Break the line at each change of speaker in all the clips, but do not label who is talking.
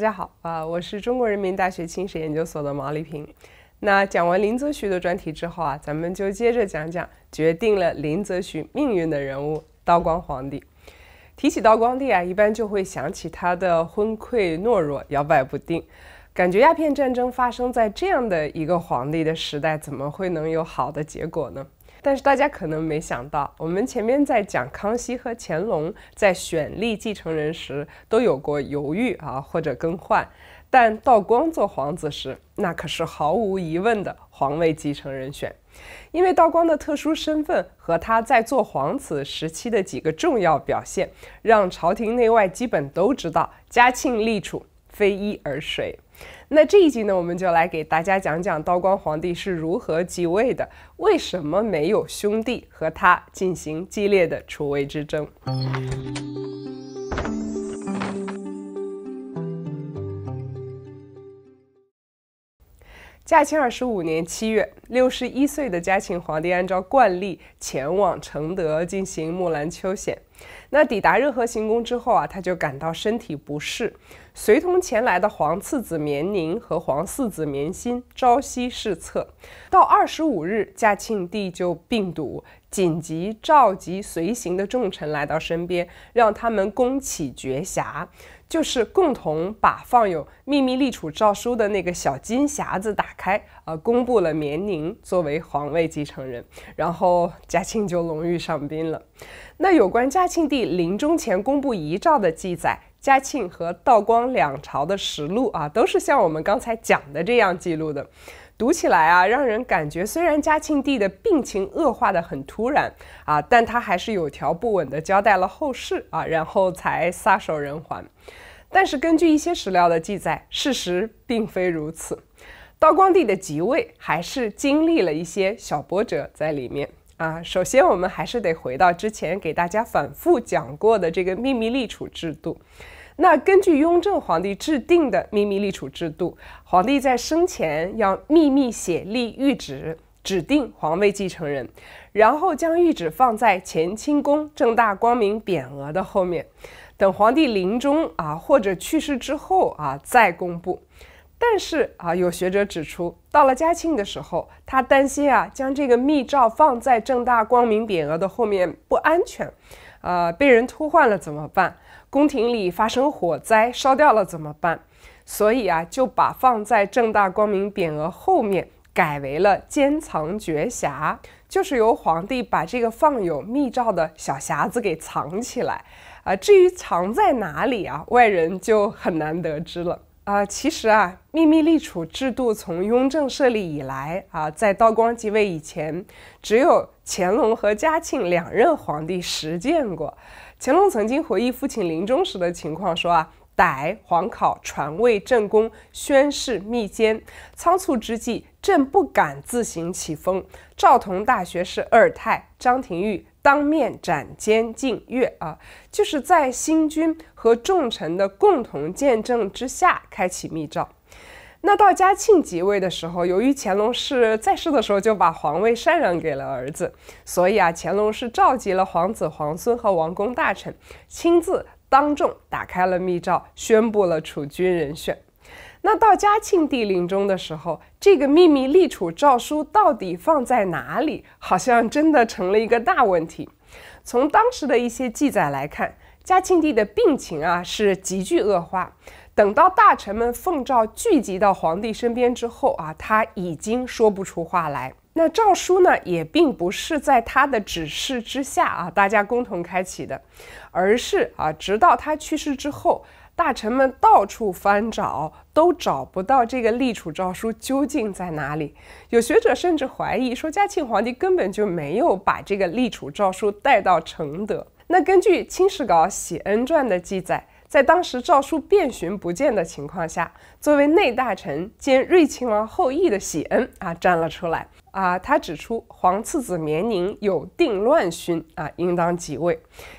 大家好啊，我是中国人民大学清史研究所的毛丽萍。那讲完林则徐的专题之后啊，咱们就接着讲讲决定了林则徐命运的人物——道光皇帝。提起道光帝啊，一般就会想起他的昏聩懦弱、摇摆不定。感觉鸦片战争发生在这样的一个皇帝的时代，怎么会能有好的结果呢？但是大家可能没想到，我们前面在讲康熙和乾隆在选立继承人时都有过犹豫啊或者更换，但道光做皇子时，那可是毫无疑问的皇位继承人选。因为道光的特殊身份和他在做皇子时期的几个重要表现，让朝廷内外基本都知道，嘉庆立储非一而谁。那这一集呢，我们就来给大家讲讲道光皇帝是如何即位的，为什么没有兄弟和他进行激烈的储位之争。嘉庆二十五年七月，六十一岁的嘉庆皇帝按照惯例前往承德进行木兰秋显。那抵达热河行宫之后啊，他就感到身体不适。随同前来的皇次子绵宁和皇四子绵心朝夕侍侧。到二十五日，嘉庆帝就病笃，紧急召集随行的重臣来到身边，让他们攻起绝瑕。就是共同把放有秘密立储诏书的那个小金匣子打开，呃，公布了绵宁作为皇位继承人，然后嘉庆就隆誉上宾了。那有关嘉庆帝临终前公布遗诏的记载，嘉庆和道光两朝的实录啊，都是像我们刚才讲的这样记录的。读起来啊，让人感觉虽然嘉庆帝的病情恶化的很突然啊，但他还是有条不紊地交代了后事啊，然后才撒手人寰。但是根据一些史料的记载，事实并非如此。道光帝的即位还是经历了一些小波折在里面啊。首先，我们还是得回到之前给大家反复讲过的这个秘密立储制度。那根据雍正皇帝制定的秘密立储制度，皇帝在生前要秘密写立谕旨。指定皇位继承人，然后将谕旨放在乾清宫正大光明匾额的后面，等皇帝临终啊或者去世之后啊再公布。但是啊，有学者指出，到了嘉庆的时候，他担心啊将这个密诏放在正大光明匾额的后面不安全，啊被人偷换了怎么办？宫廷里发生火灾烧掉了怎么办？所以啊就把放在正大光明匾额后面。改为了间藏绝匣，就是由皇帝把这个放有密诏的小匣子给藏起来啊。至于藏在哪里啊，外人就很难得知了啊。其实啊，秘密立储制度从雍正设立以来啊，在道光即位以前，只有乾隆和嘉庆两任皇帝实践过。乾隆曾经回忆父亲临终时的情况说啊。逮黄考传位正宫，宣誓密监。仓促之际，朕不敢自行启封。赵同大学士二尔泰、张廷玉当面斩监禁越啊，就是在新君和众臣的共同见证之下开启密诏。那到嘉庆即位的时候，由于乾隆是在世的时候就把皇位禅让给了儿子，所以啊，乾隆是召集了皇子、皇孙和王公大臣，亲自。当众打开了密诏，宣布了储君人选。那到嘉庆帝临终的时候，这个秘密立储诏书到底放在哪里，好像真的成了一个大问题。从当时的一些记载来看，嘉庆帝的病情啊是急剧恶化。等到大臣们奉诏聚集到皇帝身边之后啊，他已经说不出话来。那诏书呢，也并不是在他的指示之下啊，大家共同开启的，而是啊，直到他去世之后，大臣们到处翻找，都找不到这个立储诏书究竟在哪里。有学者甚至怀疑说，嘉庆皇帝根本就没有把这个立储诏书带到承德。那根据《清史稿·禧恩传》的记载。在当时诏书遍寻不见的情况下，作为内大臣兼睿亲王后裔的喜恩啊，站了出来啊，他指出皇次子绵宁有定乱勋啊，应当即位。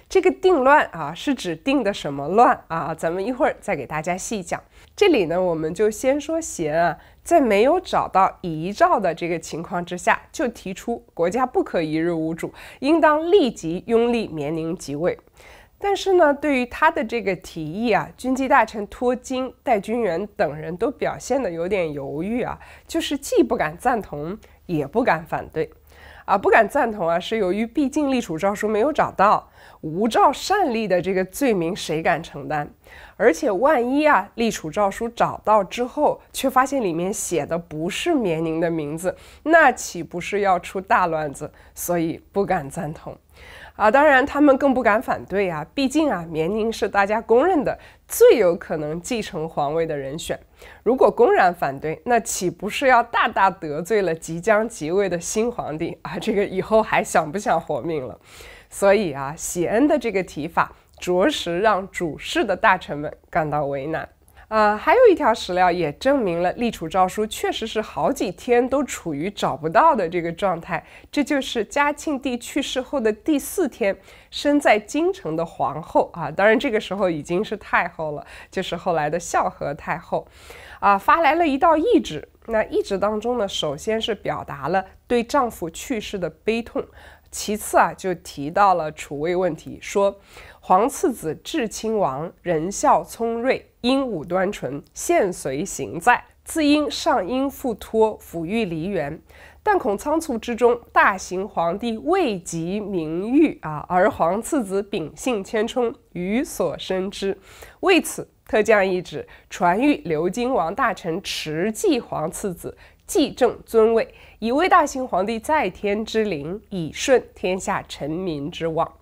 这个定乱啊，是指定的什么乱啊？咱们一会儿再给大家细讲。这里呢，我们就先说喜恩啊，在没有找到遗诏的这个情况之下，就提出国家不可一日无主，应当立即拥立绵宁即位。但是呢，对于他的这个提议啊，军机大臣托金、戴军元等人都表现得有点犹豫啊，就是既不敢赞同，也不敢反对，啊，不敢赞同啊，是由于毕竟立储诏书没有找到，无照擅立的这个罪名谁敢承担？而且万一啊，立储诏书找到之后，却发现里面写的不是绵宁的名字，那岂不是要出大乱子？所以不敢赞同。啊，当然，他们更不敢反对啊！毕竟啊，年龄是大家公认的最有可能继承皇位的人选。如果公然反对，那岂不是要大大得罪了即将即位的新皇帝啊？这个以后还想不想活命了？所以啊，喜恩的这个提法，着实让主事的大臣们感到为难。啊，还有一条史料也证明了立储诏书确实是好几天都处于找不到的这个状态。这就是嘉庆帝去世后的第四天，身在京城的皇后啊，当然这个时候已经是太后了，就是后来的孝和太后，啊发来了一道懿旨。那懿旨当中呢，首先是表达了对丈夫去世的悲痛，其次啊就提到了储位问题，说皇次子智亲王仁孝聪睿。英武端纯，现随行在，自因上应复托抚育梨园，但恐仓促之中，大行皇帝未及明誉啊，而皇次子秉性谦冲，予所生之。为此，特降一旨，传谕刘金王大臣持继皇次子继正尊位，以慰大行皇帝在天之灵，以顺天下臣民之望。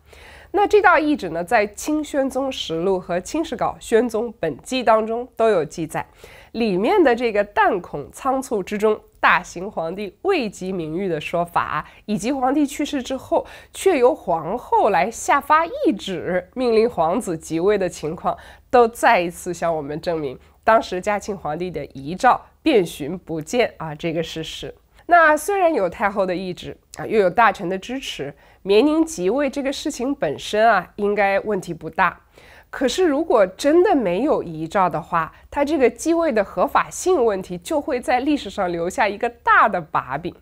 那这道懿旨呢，在《清宣宗实录》和《清史稿·宣宗本纪》当中都有记载。里面的这个“但恐仓促之中，大行皇帝未及名誉”的说法，以及皇帝去世之后却由皇后来下发懿旨，命令皇子即位的情况，都再一次向我们证明，当时嘉庆皇帝的遗诏遍寻不见啊这个事实。那虽然有太后的懿旨啊，又有大臣的支持。绵宁即位这个事情本身啊，应该问题不大。可是如果真的没有遗诏的话，他这个继位的合法性问题就会在历史上留下一个大的把柄。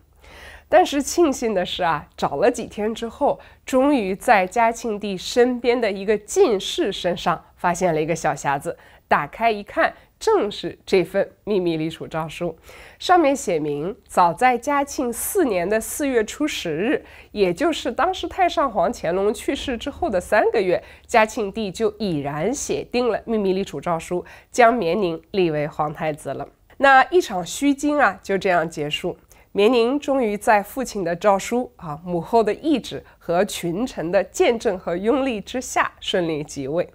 但是庆幸的是啊，找了几天之后，终于在嘉庆帝身边的一个进士身上发现了一个小匣子，打开一看。正是这份秘密立储诏书，上面写明，早在嘉庆四年的四月初十日，也就是当时太上皇乾隆去世之后的三个月，嘉庆帝就已然写定了秘密立储诏书，将绵宁立为皇太子了。那一场虚惊啊，就这样结束。绵宁终于在父亲的诏书啊、母后的懿旨和群臣的见证和拥立之下，顺利即位。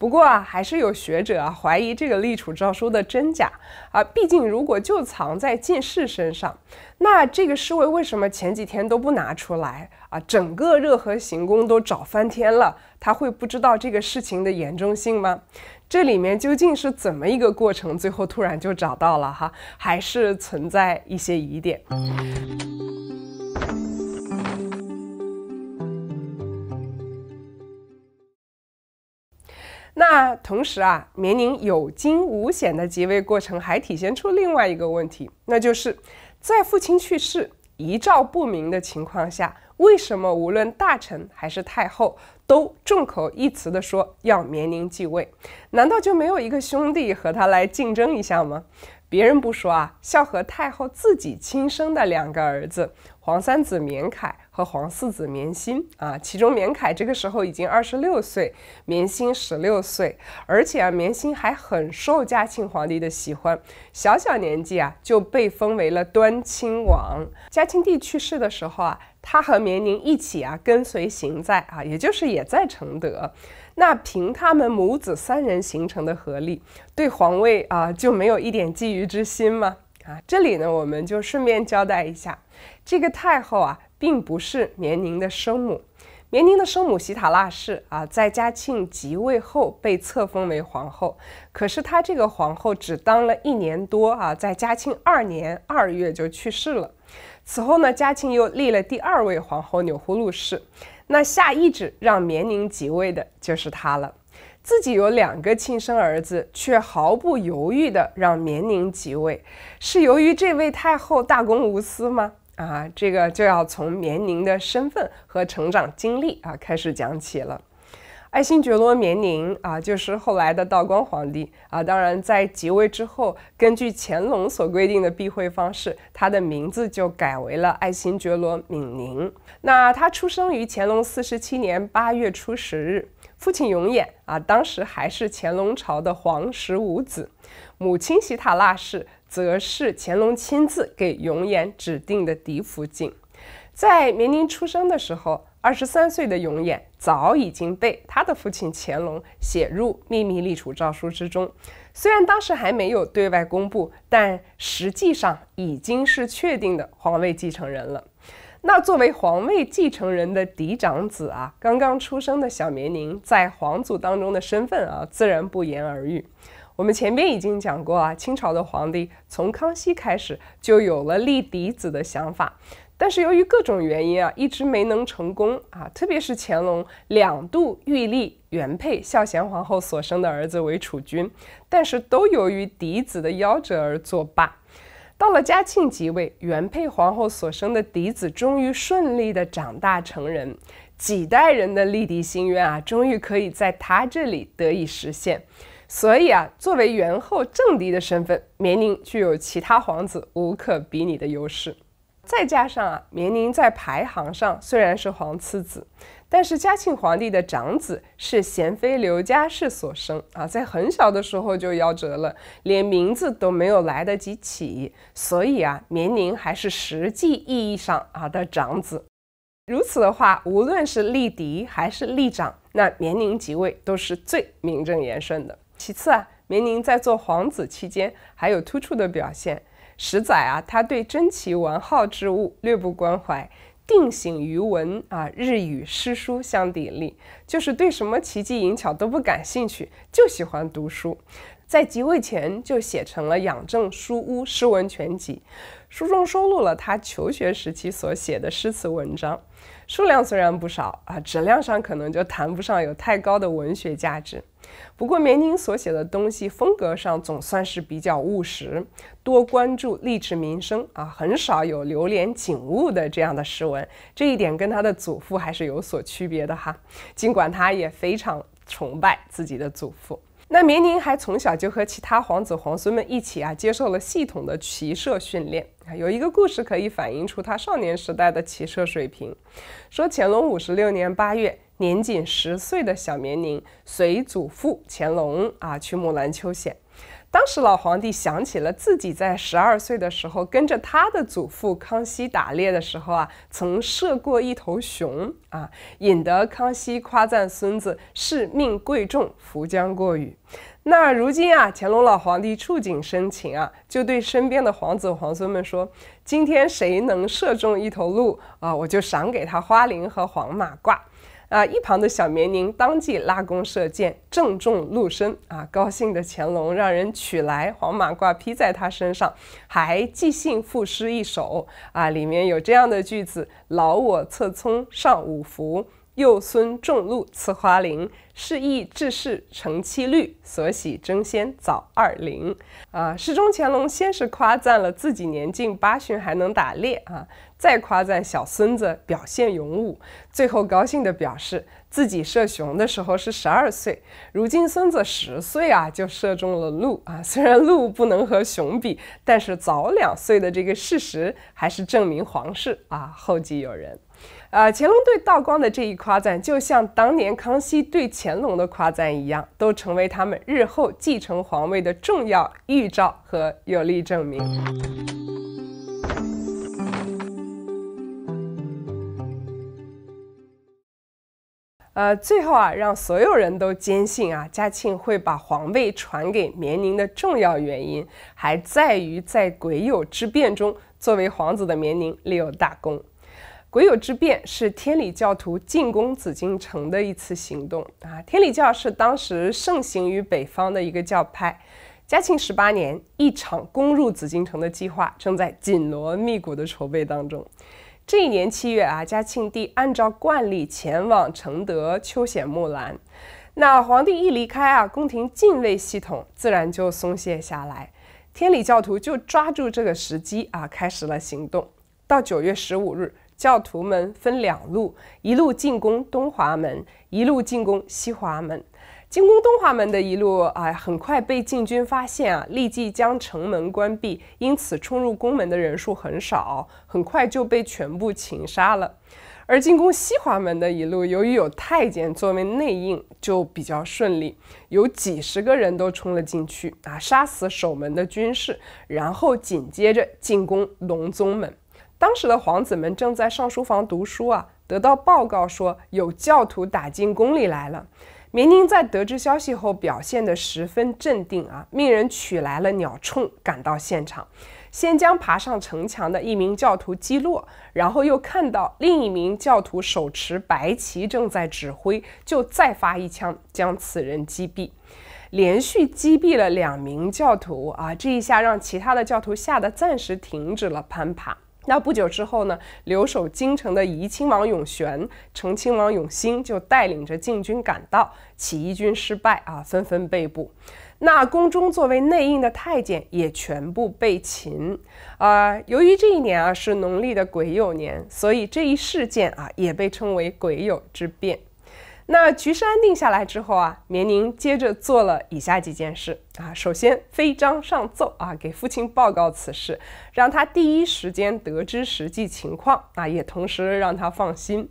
不过啊，还是有学者啊怀疑这个立储诏书的真假啊。毕竟，如果就藏在进士身上，那这个侍卫为什么前几天都不拿出来啊？整个热河行宫都找翻天了，他会不知道这个事情的严重性吗？这里面究竟是怎么一个过程？最后突然就找到了哈，还是存在一些疑点。那同时啊，绵宁有惊无险的即位过程，还体现出另外一个问题，那就是在父亲去世、遗诏不明的情况下，为什么无论大臣还是太后都众口一词的说要绵宁继位？难道就没有一个兄弟和他来竞争一下吗？别人不说啊，孝和太后自己亲生的两个儿子，皇三子绵恺和皇四子绵心啊，其中绵恺这个时候已经二十六岁，绵心十六岁，而且啊，绵心还很受嘉庆皇帝的喜欢，小小年纪啊就被封为了端亲王。嘉庆帝去世的时候啊，他和绵宁一起啊跟随行在啊，也就是也在承德。那凭他们母子三人形成的合力，对皇位啊就没有一点觊觎之心吗？啊，这里呢，我们就顺便交代一下，这个太后啊，并不是绵宁的生母。绵宁的生母喜塔腊氏啊，在嘉庆即位后被册封为皇后，可是她这个皇后只当了一年多啊，在嘉庆二年二月就去世了。此后呢，嘉庆又立了第二位皇后钮祜禄氏。那下一旨让绵宁即位的就是他了。自己有两个亲生儿子，却毫不犹豫地让绵宁即位，是由于这位太后大公无私吗？啊，这个就要从绵宁的身份和成长经历啊开始讲起了。爱新觉罗绵宁啊，就是后来的道光皇帝啊。当然，在即位之后，根据乾隆所规定的避讳方式，他的名字就改为了爱新觉罗敏宁。那他出生于乾隆四十七年八月初十日，父亲永琰啊，当时还是乾隆朝的皇十五子，母亲喜塔腊氏则是乾隆亲自给永琰指定的嫡福晋。在绵宁出生的时候，二十三岁的永琰。早已经被他的父亲乾隆写入秘密立储诏书之中，虽然当时还没有对外公布，但实际上已经是确定的皇位继承人了。那作为皇位继承人的嫡长子啊，刚刚出生的小绵宁在皇族当中的身份啊，自然不言而喻。我们前边已经讲过啊，清朝的皇帝从康熙开始就有了立嫡子的想法。但是由于各种原因啊，一直没能成功啊。特别是乾隆两度御立原配孝贤皇后所生的儿子为储君，但是都由于嫡子的夭折而作罢。到了嘉庆即位，原配皇后所生的嫡子终于顺利地长大成人，几代人的立嫡心愿啊，终于可以在他这里得以实现。所以啊，作为元后正嫡的身份，绵宁具有其他皇子无可比拟的优势。再加上啊，绵宁在排行上虽然是皇次子，但是嘉庆皇帝的长子是贤妃刘佳氏所生啊，在很小的时候就夭折了，连名字都没有来得及起，所以啊，绵宁还是实际意义上啊的长子。如此的话，无论是立嫡还是立长，那绵宁即位都是最名正言顺的。其次啊，绵宁在做皇子期间还有突出的表现。十载啊，他对珍奇玩好之物略不关怀，定省于文啊，日与诗书相砥砺，就是对什么奇技淫巧都不感兴趣，就喜欢读书。在即位前就写成了《养正书屋诗文全集》，书中收录了他求学时期所写的诗词文章，数量虽然不少啊，质量上可能就谈不上有太高的文学价值。不过，梅宁所写的东西风格上总算是比较务实，多关注励志民生啊，很少有流连景物的这样的诗文。这一点跟他的祖父还是有所区别的哈。尽管他也非常崇拜自己的祖父。那梅宁还从小就和其他皇子皇孙们一起啊，接受了系统的骑射训练有一个故事可以反映出他少年时代的骑射水平，说乾隆五十六年八月。年仅十岁的小绵宁随祖父乾隆啊去木兰秋显。当时老皇帝想起了自己在十二岁的时候跟着他的祖父康熙打猎的时候啊，曾射过一头熊啊，引得康熙夸赞孙子是命贵重，福将过雨。那如今啊，乾隆老皇帝触景生情啊，就对身边的皇子皇孙们说：今天谁能射中一头鹿啊，我就赏给他花翎和黄马褂。啊！一旁的小绵宁当即拉弓射箭，正中鹿身。啊，高兴的乾隆让人取来黄马褂披在他身上，还即兴赋诗一首。啊，里面有这样的句子：“老我侧从上五福，幼孙中鹿赐花翎。是意治世成七律，所喜争先早二零。啊，诗中乾隆先是夸赞了自己年近八旬还能打猎。啊。再夸赞小孙子表现勇武，最后高兴地表示自己射熊的时候是十二岁，如今孙子十岁啊就射中了鹿啊。虽然鹿不能和熊比，但是早两岁的这个事实还是证明皇室啊后继有人。啊，乾隆对道光的这一夸赞，就像当年康熙对乾隆的夸赞一样，都成为他们日后继承皇位的重要预兆和有力证明。呃，最后啊，让所有人都坚信啊，嘉庆会把皇位传给绵宁的重要原因，还在于在癸酉之变中，作为皇子的绵宁立有大功。癸酉之变是天理教徒进攻紫禁城的一次行动啊，天理教是当时盛行于北方的一个教派。嘉庆十八年，一场攻入紫禁城的计划正在紧锣密鼓的筹备当中。这一年七月啊，嘉庆帝按照惯例前往承德秋显木兰。那皇帝一离开啊，宫廷禁卫系统自然就松懈下来，天理教徒就抓住这个时机啊，开始了行动。到九月十五日，教徒们分两路，一路进攻东华门，一路进攻西华门。进攻东华门的一路，哎，很快被禁军发现啊，立即将城门关闭，因此冲入宫门的人数很少，很快就被全部擒杀了。而进攻西华门的一路，由于有太监作为内应，就比较顺利，有几十个人都冲了进去啊，杀死守门的军士，然后紧接着进攻隆宗门。当时的皇子们正在上书房读书啊，得到报告说有教徒打进宫里来了。明宁在得知消息后表现得十分镇定啊，命人取来了鸟铳，赶到现场，先将爬上城墙的一名教徒击落，然后又看到另一名教徒手持白旗正在指挥，就再发一枪将此人击毙，连续击毙了两名教徒啊，这一下让其他的教徒吓得暂时停止了攀爬。那不久之后呢？留守京城的怡亲王永璇、成亲王永兴就带领着禁军赶到，起义军失败啊，纷纷被捕。那宫中作为内应的太监也全部被擒。啊，由于这一年啊是农历的癸酉年，所以这一事件啊也被称为癸酉之变。那局势安定下来之后啊，绵宁接着做了以下几件事啊。首先，飞章上奏啊，给父亲报告此事，让他第一时间得知实际情况啊，也同时让他放心。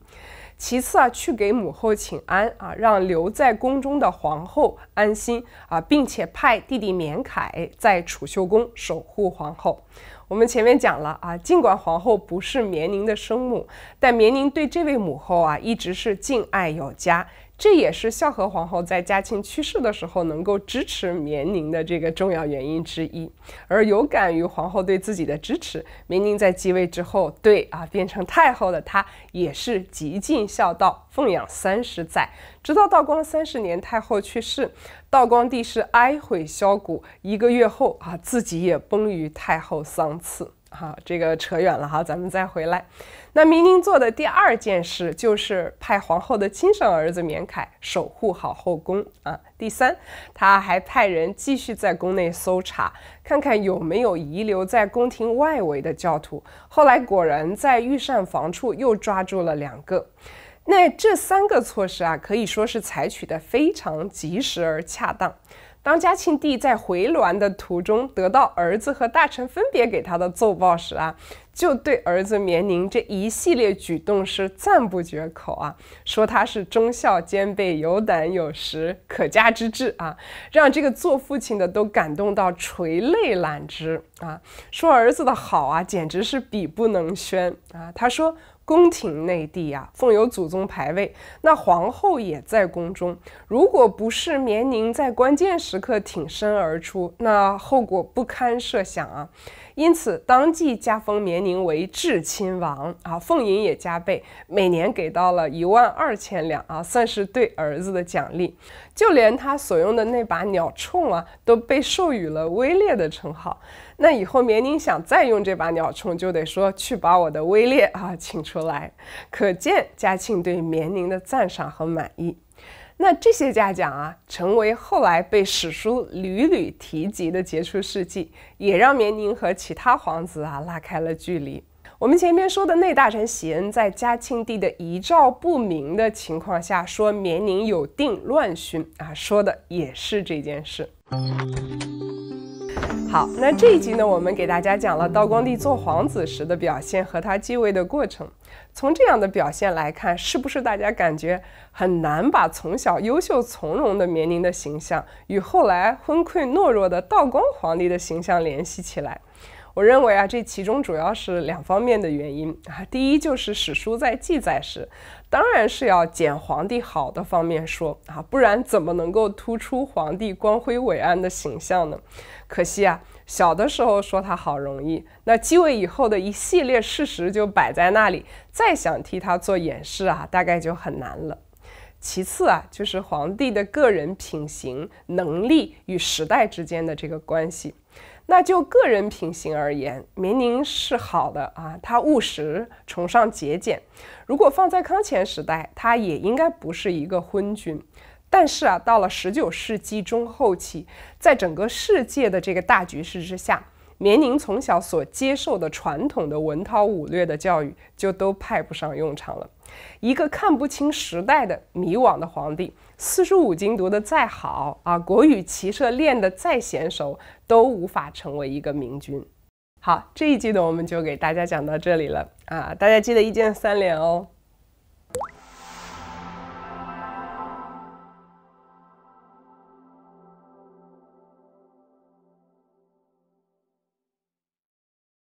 其次啊，去给母后请安啊，让留在宫中的皇后安心啊，并且派弟弟绵凯在储秀宫守护皇后。我们前面讲了啊，尽管皇后不是绵宁的生母，但绵宁对这位母后啊，一直是敬爱有加。这也是孝和皇后在嘉庆去世的时候能够支持绵宁的这个重要原因之一。而有感于皇后对自己的支持，绵宁在继位之后，对啊，变成太后的她也是极尽孝道，奉养三十载，直到道光三十年太后去世，道光帝是哀毁销骨，一个月后啊，自己也崩于太后丧次。哈，这个扯远了哈，咱们再回来。那明宁做的第二件事就是派皇后的亲生儿子缅凯守护好后宫啊。第三，他还派人继续在宫内搜查，看看有没有遗留在宫廷外围的教徒。后来果然在御膳房处又抓住了两个。那这三个措施啊，可以说是采取的非常及时而恰当。当嘉庆帝在回銮的途中得到儿子和大臣分别给他的奏报时啊。就对儿子绵宁这一系列举动是赞不绝口啊，说他是忠孝兼备、有胆有识、可嘉之至啊，让这个做父亲的都感动到垂泪揽之啊，说儿子的好啊，简直是笔不能宣啊。他说。宫廷内地啊，奉有祖宗牌位，那皇后也在宫中。如果不是绵宁在关键时刻挺身而出，那后果不堪设想啊！因此，当即加封绵宁为至亲王啊，俸银也加倍，每年给到了一万二千两啊，算是对儿子的奖励。就连他所用的那把鸟铳啊，都被授予了威烈的称号。那以后，绵宁想再用这把鸟铳，就得说去把我的威烈啊请出来。可见嘉庆对绵宁的赞赏和满意。那这些嘉奖啊，成为后来被史书屡屡提及的杰出事迹，也让绵宁和其他皇子啊拉开了距离。我们前面说的内大臣喜恩，在嘉庆帝的遗诏不明的情况下，说绵宁有定乱勋啊，说的也是这件事。好，那这一集呢，我们给大家讲了道光帝做皇子时的表现和他继位的过程。从这样的表现来看，是不是大家感觉很难把从小优秀从容的绵宁的形象与后来昏聩懦弱的道光皇帝的形象联系起来？我认为啊，这其中主要是两方面的原因啊。第一就是史书在记载时，当然是要捡皇帝好的方面说啊，不然怎么能够突出皇帝光辉伟岸的形象呢？可惜啊，小的时候说他好容易，那继位以后的一系列事实就摆在那里，再想替他做掩饰啊，大概就很难了。其次啊，就是皇帝的个人品行、能力与时代之间的这个关系。那就个人品行而言，明宁是好的啊，他务实，崇尚节俭。如果放在康乾时代，他也应该不是一个昏君。但是啊，到了十九世纪中后期，在整个世界的这个大局势之下，缅宁从小所接受的传统的文韬武略的教育就都派不上用场了。一个看不清时代的迷惘的皇帝。四书五经读得再好啊，国语骑射练得再娴熟，都无法成为一个明君。好，这一季呢，我们就给大家讲到这里了啊，大家记得一键三连哦。